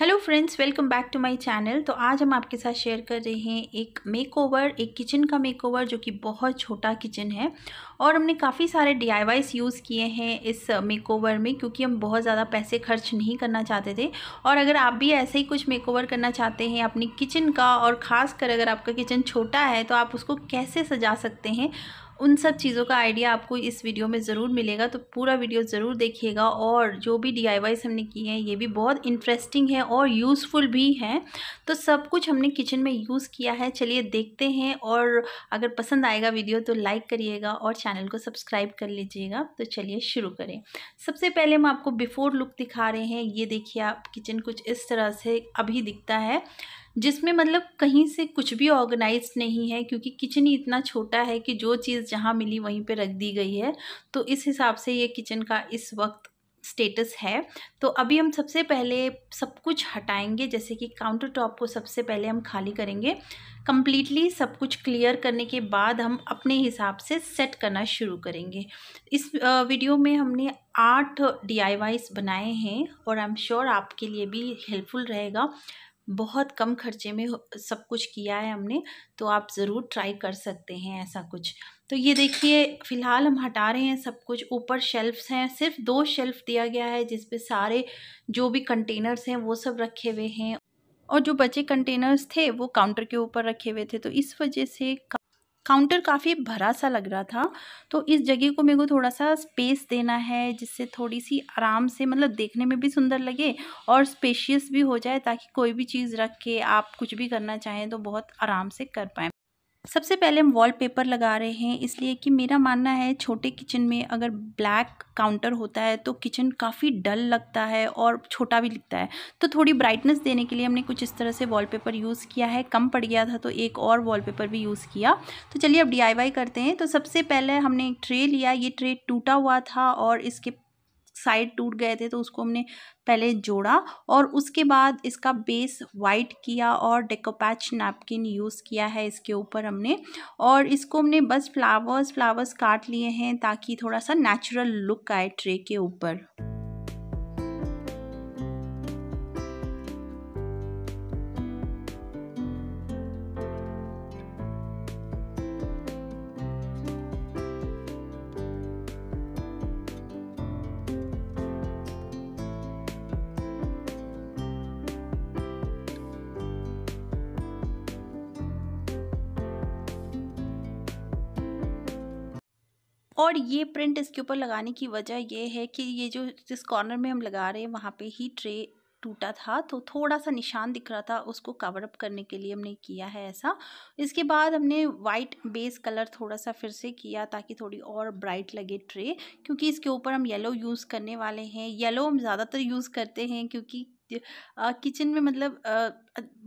hello friends welcome back to my channel तो आज हम आपके साथ शेयर कर रहे हैं एक मेकओवर एक किचन का मेकओवर जो कि बहुत छोटा किचन है और हमने काफ़ी सारे डी यूज़ किए हैं इस मेकओवर uh, में क्योंकि हम बहुत ज़्यादा पैसे खर्च नहीं करना चाहते थे और अगर आप भी ऐसे ही कुछ मेकओवर करना चाहते हैं अपनी किचन का और ख़ास कर अगर आपका किचन छोटा है तो आप उसको कैसे सजा सकते हैं उन सब चीज़ों का आइडिया आपको इस वीडियो में ज़रूर मिलेगा तो पूरा वीडियो ज़रूर देखिएगा और जो भी डी हमने किए हैं ये भी बहुत इंटरेस्टिंग है और यूज़फुल भी हैं तो सब कुछ हमने किचन में यूज़ किया है चलिए देखते हैं और अगर पसंद आएगा वीडियो तो लाइक करिएगा और चैनल को सब्सक्राइब कर लीजिएगा तो चलिए शुरू करें सबसे पहले हम आपको बिफ़ोर लुक दिखा रहे हैं ये देखिए आप किचन कुछ इस तरह से अभी दिखता है जिसमें मतलब कहीं से कुछ भी ऑर्गेनाइज नहीं है क्योंकि किचन ही इतना छोटा है कि जो चीज़ जहाँ मिली वहीं पे रख दी गई है तो इस हिसाब से ये किचन का इस वक्त स्टेटस है तो अभी हम सबसे पहले सब कुछ हटाएंगे जैसे कि काउंटर टॉप को सबसे पहले हम खाली करेंगे कम्प्लीटली सब कुछ क्लियर करने के बाद हम अपने हिसाब से सेट करना शुरू करेंगे इस वीडियो में हमने आठ डी बनाए हैं और आई एम श्योर आपके लिए भी हेल्पफुल रहेगा बहुत कम खर्चे में सब कुछ किया है हमने तो आप ज़रूर ट्राई कर सकते हैं ऐसा कुछ तो ये देखिए फ़िलहाल हम हटा रहे हैं सब कुछ ऊपर शेल्फ्स हैं सिर्फ दो शेल्फ़ दिया गया है जिस पे सारे जो भी कंटेनर्स हैं वो सब रखे हुए हैं और जो बचे कंटेनर्स थे वो काउंटर के ऊपर रखे हुए थे तो इस वजह से काउंटर काफ़ी भरा सा लग रहा था तो इस जगह को मेरे को थोड़ा सा स्पेस देना है जिससे थोड़ी सी आराम से मतलब देखने में भी सुंदर लगे और स्पेशियस भी हो जाए ताकि कोई भी चीज़ रख के आप कुछ भी करना चाहें तो बहुत आराम से कर पाएँ सबसे पहले हम वॉलपेपर लगा रहे हैं इसलिए कि मेरा मानना है छोटे किचन में अगर ब्लैक काउंटर होता है तो किचन काफ़ी डल लगता है और छोटा भी लगता है तो थोड़ी ब्राइटनेस देने के लिए हमने कुछ इस तरह से वॉलपेपर यूज़ किया है कम पड़ गया था तो एक और वॉलपेपर भी यूज़ किया तो चलिए अब डी करते हैं तो सबसे पहले हमने एक ट्रे लिया ये ट्रे टूटा हुआ था और इसके साइड टूट गए थे तो उसको हमने पहले जोड़ा और उसके बाद इसका बेस वाइट किया और डेकोपैच नैपकिन यूज़ किया है इसके ऊपर हमने और इसको हमने बस फ्लावर्स फ्लावर्स काट लिए हैं ताकि थोड़ा सा नेचुरल लुक आए ट्रे के ऊपर और ये प्रिंट इसके ऊपर लगाने की वजह ये है कि ये जो जिस कॉर्नर में हम लगा रहे हैं वहाँ पे ही ट्रे टूटा था तो थोड़ा सा निशान दिख रहा था उसको कवर अप करने के लिए हमने किया है ऐसा इसके बाद हमने वाइट बेस कलर थोड़ा सा फिर से किया ताकि थोड़ी और ब्राइट लगे ट्रे क्योंकि इसके ऊपर हम येलो यूज़ करने वाले हैं येलो हम ज़्यादातर यूज़ करते हैं क्योंकि किचन में मतलब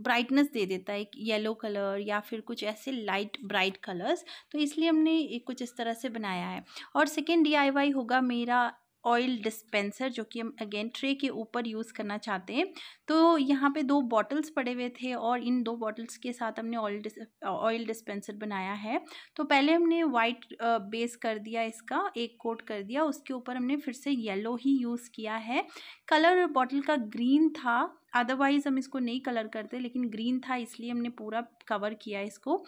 ब्राइटनेस दे देता है एक येलो कलर या फिर कुछ ऐसे लाइट ब्राइट कलर्स तो इसलिए हमने कुछ इस तरह से बनाया है और सेकेंड डी होगा मेरा ऑयल डिस्पेंसर जो कि हम अगेन ट्रे के ऊपर यूज़ करना चाहते हैं तो यहाँ पे दो बॉटल्स पड़े हुए थे और इन दो बॉटल्स के साथ हमने ऑयल ऑयल डिस्पेंसर बनाया है तो पहले हमने वाइट बेस कर दिया इसका एक कोट कर दिया उसके ऊपर हमने फिर से येलो ही यूज़ किया है कलर बॉटल का ग्रीन था अदरवाइज़ हम इसको नहीं कलर करते लेकिन ग्रीन था इसलिए हमने पूरा कवर किया इसको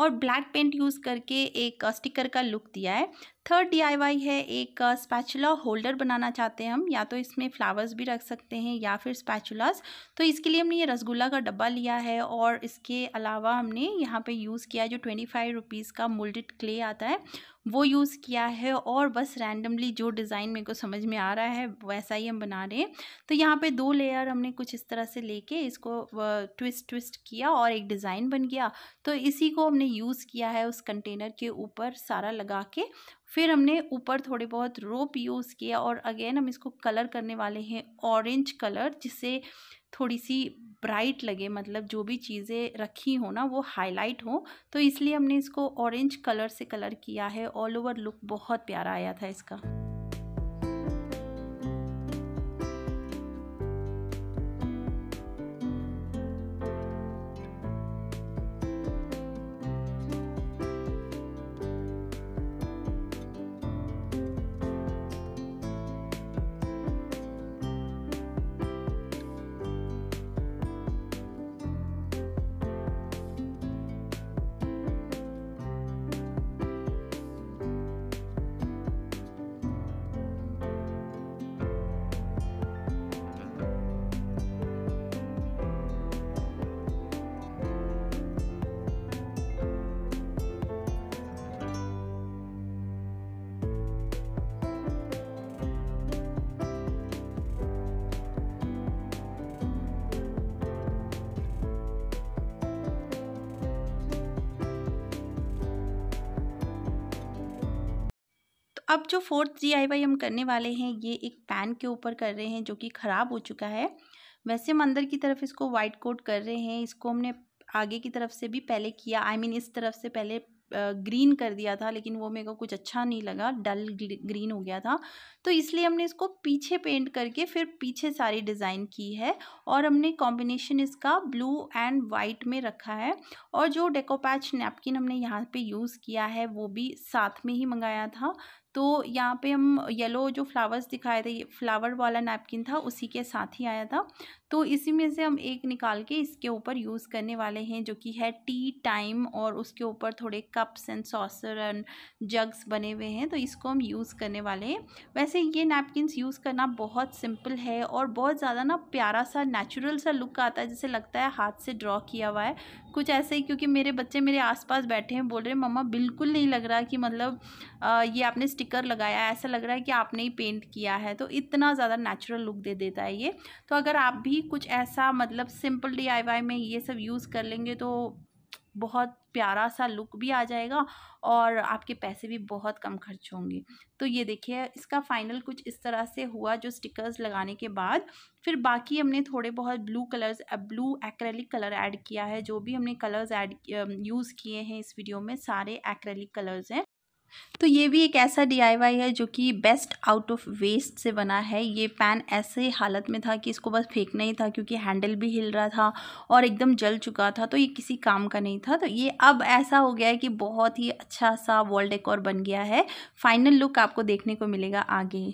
और ब्लैक पेंट यूज़ करके एक स्टिकर का लुक दिया है थर्ड डीआईवाई है एक स्पैचुला होल्डर बनाना चाहते हैं हम या तो इसमें फ्लावर्स भी रख सकते हैं या फिर स्पैचुलास तो इसके लिए हमने ये रसगुल्ला का डब्बा लिया है और इसके अलावा हमने यहाँ पे यूज़ किया है जो ट्वेंटी फाइव रुपीज़ का मोल्डेड क्ले आता है वो यूज़ किया है और बस रैंडमली जो डिज़ाइन मेरे को समझ में आ रहा है वैसा ही हम बना रहे हैं तो यहाँ पे दो लेयर हमने कुछ इस तरह से लेके इसको ट्विस्ट ट्विस्ट किया और एक डिज़ाइन बन गया तो इसी को हमने यूज़ किया है उस कंटेनर के ऊपर सारा लगा के फिर हमने ऊपर थोड़े बहुत रोप यूज़ किया और अगेन हम इसको कलर करने वाले हैं ऑरेंज कलर जिससे थोड़ी सी ब्राइट लगे मतलब जो भी चीज़ें रखी हो ना वो हाईलाइट हो तो इसलिए हमने इसको ऑरेंज कलर से कलर किया है ऑल ओवर लुक बहुत प्यारा आया था इसका अब जो फोर्थ डी हम करने वाले हैं ये एक पैन के ऊपर कर रहे हैं जो कि ख़राब हो चुका है वैसे हम अंदर की तरफ इसको वाइट कोट कर रहे हैं इसको हमने आगे की तरफ से भी पहले किया आई I मीन mean, इस तरफ से पहले ग्रीन कर दिया था लेकिन वो मेरे को कुछ अच्छा नहीं लगा डल ग्रीन हो गया था तो इसलिए हमने इसको पीछे पेंट करके फिर पीछे सारी डिज़ाइन की है और हमने कॉम्बिनेशन इसका ब्लू एंड वाइट में रखा है और जो डेकोपैच नैपकिन हमने यहाँ पे यूज़ किया है वो भी साथ में ही मंगाया था तो यहाँ पे हम येलो जो फ्लावर्स दिखाए थे फ्लावर वाला नैपकिन था उसी के साथ ही आया था तो इसी में से हम एक निकाल के इसके ऊपर यूज़ करने वाले हैं जो कि है टी टाइम और उसके ऊपर थोड़े cups and saucer and jugs बने हुए हैं तो इसको हम यूज़ करने वाले हैं वैसे ये नैपकिनस यूज़ करना बहुत सिंपल है और बहुत ज़्यादा ना प्यारा सा नेचुरल सा लुक आता है जैसे लगता है हाथ से ड्रॉ किया हुआ है कुछ ऐसे ही क्योंकि मेरे बच्चे मेरे आसपास बैठे हैं बोल रहे हैं मम्मा बिल्कुल नहीं लग रहा कि मतलब आ, ये आपने स्टिकर लगाया ऐसा लग रहा है कि आपने ही पेंट किया है तो इतना ज़्यादा नेचुरल लुक दे देता है ये तो अगर आप भी भी कुछ ऐसा मतलब सिंपल डी में ये सब यूज़ कर लेंगे तो बहुत प्यारा सा लुक भी आ जाएगा और आपके पैसे भी बहुत कम खर्च होंगे तो ये देखिए इसका फाइनल कुछ इस तरह से हुआ जो स्टिकर्स लगाने के बाद फिर बाकी हमने थोड़े बहुत blue colours blue acrylic colour add किया है जो भी हमने कलर्स ऐड यूज़ किए हैं इस वीडियो में सारे एक्रेलिक कलर्स हैं तो ये भी एक ऐसा डी है जो कि बेस्ट आउट ऑफ वेस्ट से बना है ये पैन ऐसे हालत में था कि इसको बस फेंकना ही था क्योंकि हैंडल भी हिल रहा था और एकदम जल चुका था तो ये किसी काम का नहीं था तो ये अब ऐसा हो गया है कि बहुत ही अच्छा सा वॉल डेकोर बन गया है फाइनल लुक आपको देखने को मिलेगा आगे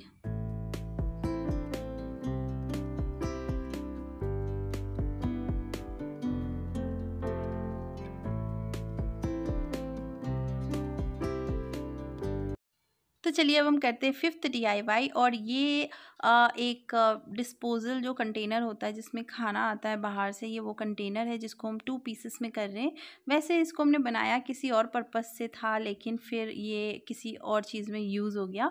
चलिए अब हम करते हैं फिफ्थ डी और ये एक डिस्पोजल जो कंटेनर होता है जिसमें खाना आता है बाहर से ये वो कंटेनर है जिसको हम टू पीसेस में कर रहे हैं वैसे इसको हमने बनाया किसी और पर्पस से था लेकिन फिर ये किसी और चीज़ में यूज़ हो गया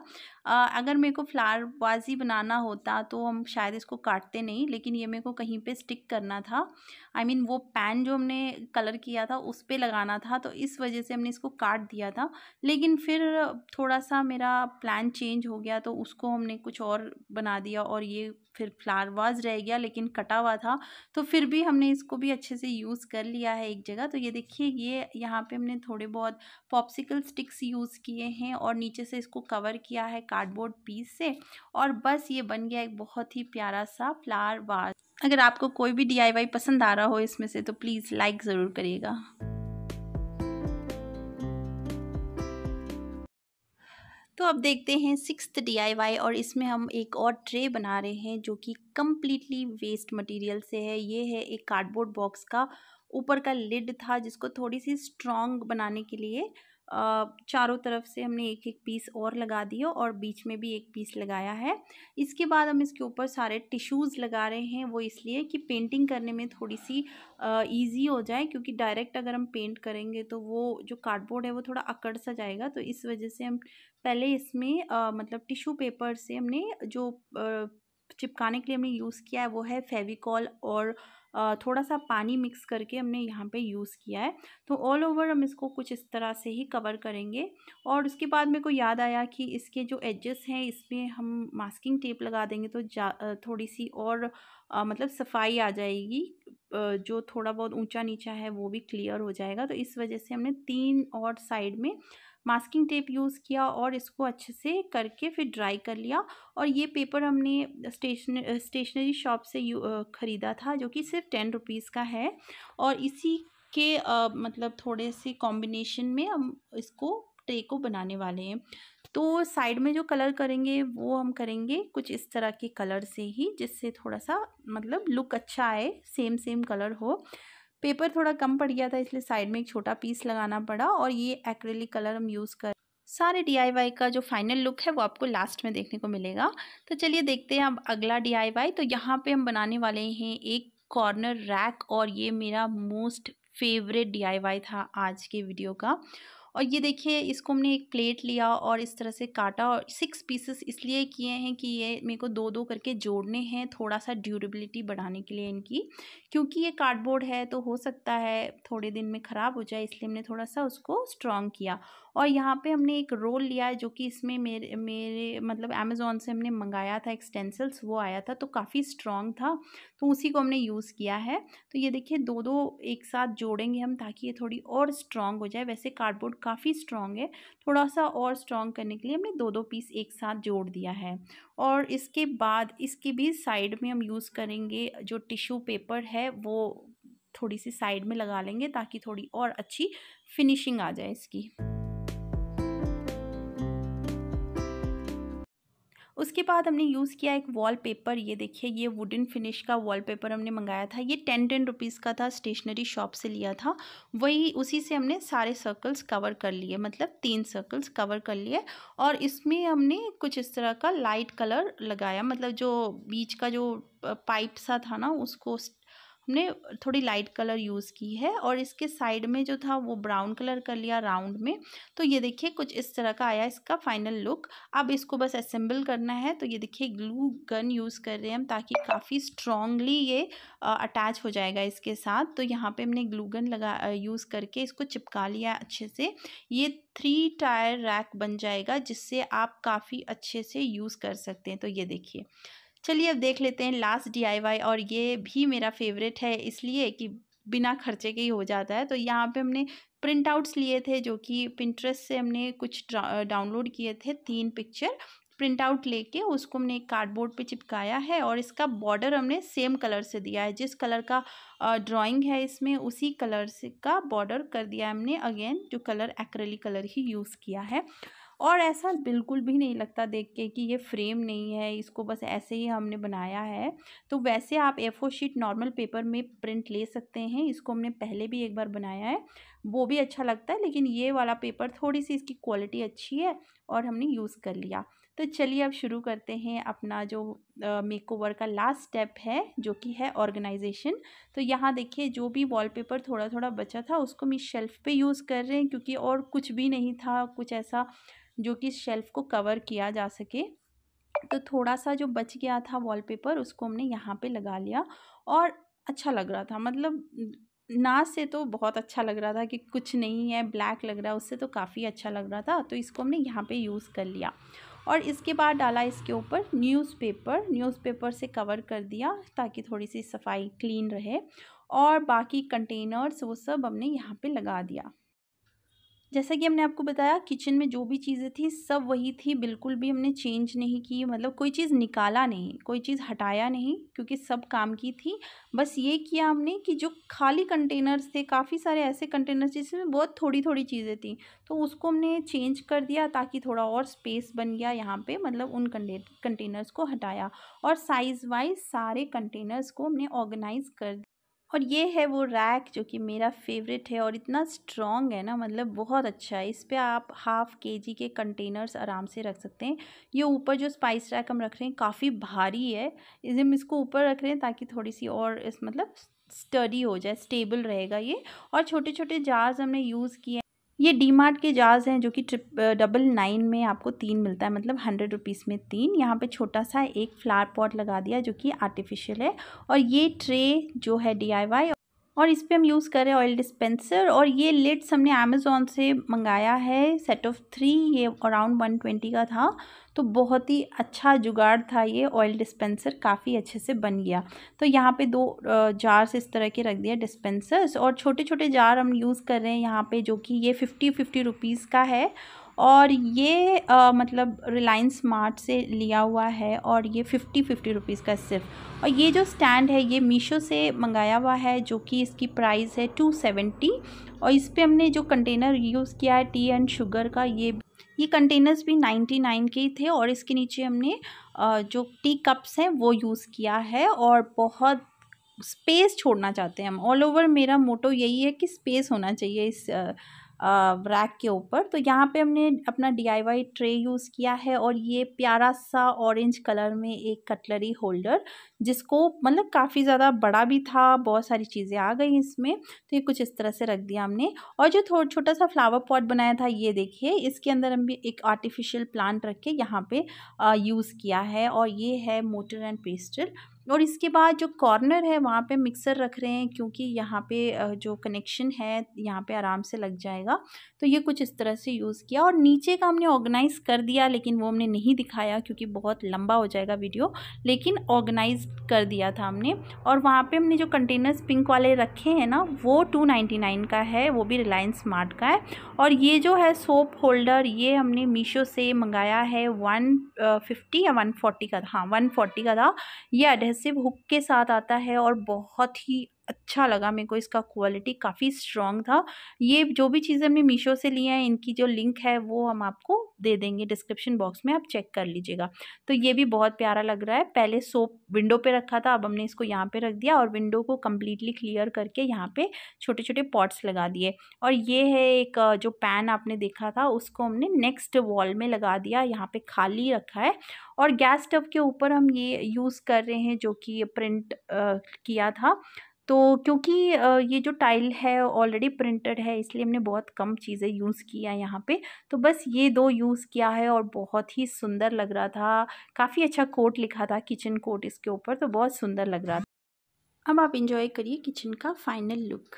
अगर मेरे को फ्लावर वाजी बनाना होता तो हम शायद इसको काटते नहीं लेकिन ये मेरे को कहीं पर स्टिक करना था आई I मीन mean, वो पैन जो हमने कलर किया था उस पर लगाना था तो इस वजह से हमने इसको काट दिया था लेकिन फिर थोड़ा सा मेरा प्लान चेंज हो गया तो उसको हमने कुछ और बना दिया और ये फिर फ्लावर वाज रह गया लेकिन कटा हुआ था तो फिर भी हमने इसको भी अच्छे से यूज़ कर लिया है एक जगह तो ये देखिए ये यहाँ पे हमने थोड़े बहुत पॉप्सिकल स्टिक्स यूज़ किए हैं और नीचे से इसको कवर किया है कार्डबोर्ड पीस से और बस ये बन गया एक बहुत ही प्यारा सा फ्लावर वाज अगर आपको कोई भी डी पसंद आ रहा हो इसमें से तो प्लीज़ लाइक ज़रूर करिएगा तो अब देखते हैं सिक्स डी और इसमें हम एक और ट्रे बना रहे हैं जो कि कम्प्लीटली वेस्ट मटेरियल से है ये है एक कार्डबोर्ड बॉक्स का ऊपर का लिड था जिसको थोड़ी सी स्ट्रॉन्ग बनाने के लिए चारों तरफ से हमने एक एक पीस और लगा दिया और बीच में भी एक पीस लगाया है इसके बाद हम इसके ऊपर सारे टिश्यूज़ लगा रहे हैं वो इसलिए कि पेंटिंग करने में थोड़ी सी ईजी हो जाए क्योंकि डायरेक्ट अगर हम पेंट करेंगे तो वो जो कार्डबोर्ड है वो थोड़ा अकड़ सा जाएगा तो इस वजह से हम पहले इसमें आ, मतलब टिश्यू पेपर से हमने जो आ, चिपकाने के लिए हमने यूज़ किया है वो है फेविकॉल और थोड़ा सा पानी मिक्स करके हमने यहाँ पे यूज़ किया है तो ऑल ओवर हम इसको कुछ इस तरह से ही कवर करेंगे और उसके बाद मेरे को याद आया कि इसके जो एजेस हैं इसमें हम मास्किंग टेप लगा देंगे तो थोड़ी सी और आ, मतलब सफाई आ जाएगी जो थोड़ा बहुत ऊंचा नीचा है वो भी क्लियर हो जाएगा तो इस वजह से हमने तीन और साइड में मास्किंग टेप यूज़ किया और इसको अच्छे से करके फिर ड्राई कर लिया और ये पेपर हमने स्टेशन स्टेशनरी शॉप से यू ख़रीदा था जो कि सिर्फ टेन रुपीज़ का है और इसी के आ, मतलब थोड़े से कॉम्बिनेशन में हम इसको ट्रे को बनाने वाले हैं तो साइड में जो कलर करेंगे वो हम करेंगे कुछ इस तरह के कलर से ही जिससे थोड़ा सा मतलब लुक अच्छा आए सेम सेम कलर हो पेपर थोड़ा कम पड़ गया था इसलिए साइड में एक छोटा पीस लगाना पड़ा और ये एक्रेलिक कलर हम यूज़ कर सारे डी का जो फाइनल लुक है वो आपको लास्ट में देखने को मिलेगा तो चलिए देखते हैं अब अगला डी तो यहाँ पे हम बनाने वाले हैं एक कॉर्नर रैक और ये मेरा मोस्ट फेवरेट डी था आज के वीडियो का और ये देखिए इसको हमने एक प्लेट लिया और इस तरह से काटा और सिक्स पीसेस इसलिए किए हैं कि ये मेरे को दो दो करके जोड़ने हैं थोड़ा सा ड्यूरेबिलिटी बढ़ाने के लिए इनकी क्योंकि ये कार्डबोर्ड है तो हो सकता है थोड़े दिन में ख़राब हो जाए इसलिए हमने थोड़ा सा उसको स्ट्रॉन्ग किया और यहाँ पे हमने एक रोल लिया है जो कि इसमें मेरे मेरे मतलब अमेज़ोन से हमने मंगाया था एक्सटेंसल्स वो आया था तो काफ़ी स्ट्रॉन्ग था तो उसी को हमने यूज़ किया है तो ये देखिए दो दो एक साथ जोड़ेंगे हम ताकि ये थोड़ी और स्ट्रॉन्ग हो जाए वैसे कार्डबोर्ड काफ़ी स्ट्रॉन्ग है थोड़ा सा और स्ट्रॉन्ग करने के लिए हमने दो दो पीस एक साथ जोड़ दिया है और इसके बाद इसके भी साइड में हम यूज़ करेंगे जो टिश्यू पेपर है वो थोड़ी सी साइड में लगा लेंगे ताकि थोड़ी और अच्छी फिनिशिंग आ जाए इसकी उसके बाद हमने यूज़ किया एक वॉलपेपर ये देखिए ये वुडन फिनिश का वॉलपेपर हमने मंगाया था ये टेन टेन रुपीज़ का था स्टेशनरी शॉप से लिया था वही उसी से हमने सारे सर्कल्स कवर कर लिए मतलब तीन सर्कल्स कवर कर लिए और इसमें हमने कुछ इस तरह का लाइट कलर लगाया मतलब जो बीच का जो पाइप सा था ना उसको हमने थोड़ी लाइट कलर यूज़ की है और इसके साइड में जो था वो ब्राउन कलर कर लिया राउंड में तो ये देखिए कुछ इस तरह का आया इसका फाइनल लुक अब इसको बस असेंबल करना है तो ये देखिए ग्लू गन यूज़ कर रहे हैं हम ताकि काफ़ी स्ट्रॉन्गली ये अटैच हो जाएगा इसके साथ तो यहाँ पे हमने ग्लू गन लगा यूज़ करके इसको चिपका लिया अच्छे से ये थ्री टायर रैक बन जाएगा जिससे आप काफ़ी अच्छे से यूज़ कर सकते हैं तो ये देखिए चलिए अब देख लेते हैं लास्ट डी और ये भी मेरा फेवरेट है इसलिए कि बिना खर्चे के ही हो जाता है तो यहाँ पे हमने प्रिंट आउट्स लिए थे जो कि पिंट्रेस्ट से हमने कुछ डाउनलोड किए थे तीन पिक्चर प्रिंट आउट लेके उसको हमने कार्डबोर्ड पे चिपकाया है और इसका बॉर्डर हमने सेम कलर से दिया है जिस कलर का ड्राइंग है इसमें उसी कलर से का बॉर्डर कर दिया है हमने अगेन जो कलर एक्रेली कलर ही यूज़ किया है और ऐसा बिल्कुल भी नहीं लगता देख के कि ये फ्रेम नहीं है इसको बस ऐसे ही हमने बनाया है तो वैसे आप ए शीट नॉर्मल पेपर में प्रिंट ले सकते हैं इसको हमने पहले भी एक बार बनाया है वो भी अच्छा लगता है लेकिन ये वाला पेपर थोड़ी सी इसकी क्वालिटी अच्छी है और हमने यूज़ कर लिया तो चलिए अब शुरू करते हैं अपना जो मेकओवर का लास्ट स्टेप है जो कि है ऑर्गेनाइजेशन तो यहाँ देखिए जो भी वॉलपेपर थोड़ा थोड़ा बचा था उसको मैं शेल्फ़ पे यूज़ कर रहे हैं क्योंकि और कुछ भी नहीं था कुछ ऐसा जो कि शेल्फ़ को कवर किया जा सके तो थोड़ा सा जो बच गया था वॉलपेपर उसको हमने यहाँ पे लगा लिया और अच्छा लग रहा था मतलब नाज से तो बहुत अच्छा लग रहा था कि कुछ नहीं है ब्लैक लग रहा है उससे तो काफ़ी अच्छा लग रहा था तो इसको हमने यहाँ पे यूज़ कर लिया और इसके बाद डाला इसके ऊपर न्यूज़पेपर न्यूज़पेपर से कवर कर दिया ताकि थोड़ी सी सफाई क्लीन रहे और बाकी कंटेनर्स वो सब हमने यहाँ पे लगा दिया जैसा कि हमने आपको बताया किचन में जो भी चीज़ें थी सब वही थी बिल्कुल भी हमने चेंज नहीं की मतलब कोई चीज़ निकाला नहीं कोई चीज़ हटाया नहीं क्योंकि सब काम की थी बस ये किया हमने कि जो खाली कंटेनर्स थे काफ़ी सारे ऐसे कंटेनर्स जिसमें बहुत थोड़ी थोड़ी चीज़ें थी तो उसको हमने चेंज कर दिया ताकि थोड़ा और स्पेस बन गया यहाँ पर मतलब उन कंटेनर्स को हटाया और साइज़ वाइज सारे कंटेनर्स को हमने ऑर्गेनाइज़ कर और ये है वो रैक जो कि मेरा फेवरेट है और इतना स्ट्रॉन्ग है ना मतलब बहुत अच्छा है इस पर आप हाफ़ के जी के कंटेनर्स आराम से रख सकते हैं ये ऊपर जो स्पाइस रैक हम रख रहे हैं काफ़ी भारी है इसे हम इसको ऊपर रख रहे हैं ताकि थोड़ी सी और इस मतलब स्टडी हो जाए स्टेबल रहेगा ये और छोटे छोटे जार्स हमने यूज़ किए ये डी मार्ट के जार्स हैं जो कि ट्रिप डबल नाइन में आपको तीन मिलता है मतलब हंड्रेड रुपीज़ में तीन यहाँ पे छोटा सा एक फ्लावर पॉट लगा दिया जो कि आर्टिफिशियल है और ये ट्रे जो है डी और इस पर हम यूज़ कर रहे हैं ऑयल डिस्पेंसर और ये लिड्स हमने अमेज़ोन से मंगाया है सेट ऑफ थ्री ये अराउंड वन ट्वेंटी का था तो बहुत ही अच्छा जुगाड़ था ये ऑयल डिस्पेंसर काफ़ी अच्छे से बन गया तो यहाँ पे दो जार्स इस तरह के रख दिया डिस्पेंसर्स और छोटे छोटे जार हम यूज़ कर रहे हैं यहाँ पे जो कि ये फिफ्टी फिफ्टी रुपीज़ का है और ये आ, मतलब रिलायंस मार्ट से लिया हुआ है और ये फिफ्टी फिफ्टी रुपीज़ का सिर्फ और ये जो स्टैंड है ये मीशो से मंगाया हुआ है जो कि इसकी प्राइस है टू सेवेंटी और इस पर हमने जो कंटेनर यूज़ किया है टी एंड शुगर का ये ये कंटेनर्स भी नाइन्टी नाइन के ही थे और इसके नीचे हमने जो टी कप्स हैं वो यूज़ किया है और बहुत स्पेस छोड़ना चाहते हैं हम ऑल ओवर मेरा मोटो यही है कि स्पेस होना चाहिए इस रैक के ऊपर तो यहाँ पे हमने अपना डी ट्रे यूज़ किया है और ये प्यारा सा ऑरेंज कलर में एक कटलरी होल्डर जिसको मतलब काफ़ी ज़्यादा बड़ा भी था बहुत सारी चीज़ें आ गई इसमें तो ये कुछ इस तरह से रख दिया हमने और जो थोड़ा छोटा सा फ्लावर पॉट बनाया था ये देखिए इसके अंदर हम भी एक आर्टिफिशियल प्लांट रख के यहाँ पर यूज़ किया है और ये है मोटर एंड पेस्टल और इसके बाद जो कॉर्नर है वहाँ पे मिक्सर रख रहे हैं क्योंकि यहाँ पे जो कनेक्शन है यहाँ पे आराम से लग जाएगा तो ये कुछ इस तरह से यूज़ किया और नीचे का हमने ऑर्गेनाइज़ कर दिया लेकिन वो हमने नहीं दिखाया क्योंकि बहुत लंबा हो जाएगा वीडियो लेकिन ऑर्गेनाइज कर दिया था हमने और वहाँ पर हमने जो कंटेनर्स पिंक वाले रखे हैं ना वो टू का है वो भी रिलायंस स्मार्ट का है और ये जो है सोप होल्डर ये हमने मीशो से मंगाया है वन फिफ्टी या वन का था हाँ वन फोर्टी का था ये एडेस एक्सपेंसिव हुक के साथ आता है और बहुत ही अच्छा लगा मेरे को इसका क्वालिटी काफ़ी स्ट्रॉन्ग था ये जो भी चीज़ें हमने मीशो से लिए हैं इनकी जो लिंक है वो हम आपको दे देंगे डिस्क्रिप्शन बॉक्स में आप चेक कर लीजिएगा तो ये भी बहुत प्यारा लग रहा है पहले सोप विंडो पे रखा था अब हमने इसको यहाँ पे रख दिया और विंडो को कम्प्लीटली क्लियर करके यहाँ पे छोटे छोटे पॉट्स लगा दिए और ये है एक जो पैन आपने देखा था उसको हमने नेक्स्ट वॉल में लगा दिया यहाँ पर खाली रखा है और गैस स्टव के ऊपर हम ये यूज़ कर रहे हैं जो कि प्रिंट किया था तो क्योंकि ये जो टाइल है ऑलरेडी प्रिंटेड है इसलिए हमने बहुत कम चीज़ें यूज़ किया यहाँ पे तो बस ये दो यूज़ किया है और बहुत ही सुंदर लग रहा था काफ़ी अच्छा कोट लिखा था किचन कोट इसके ऊपर तो बहुत सुंदर लग रहा था अब आप इंजॉय करिए किचन का फाइनल लुक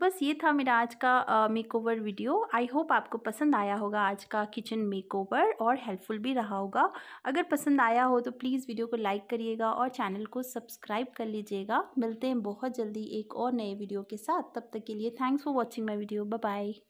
बस ये था मेरा आज का makeover video I hope आपको पसंद आया होगा आज का किचन मेक ओवर और हेल्पफुल भी रहा होगा अगर पसंद आया हो तो प्लीज़ वीडियो को लाइक करिएगा और चैनल को सब्सक्राइब कर लीजिएगा मिलते हैं बहुत जल्दी एक और नए वीडियो के साथ तब तक के लिए thanks for watching my video bye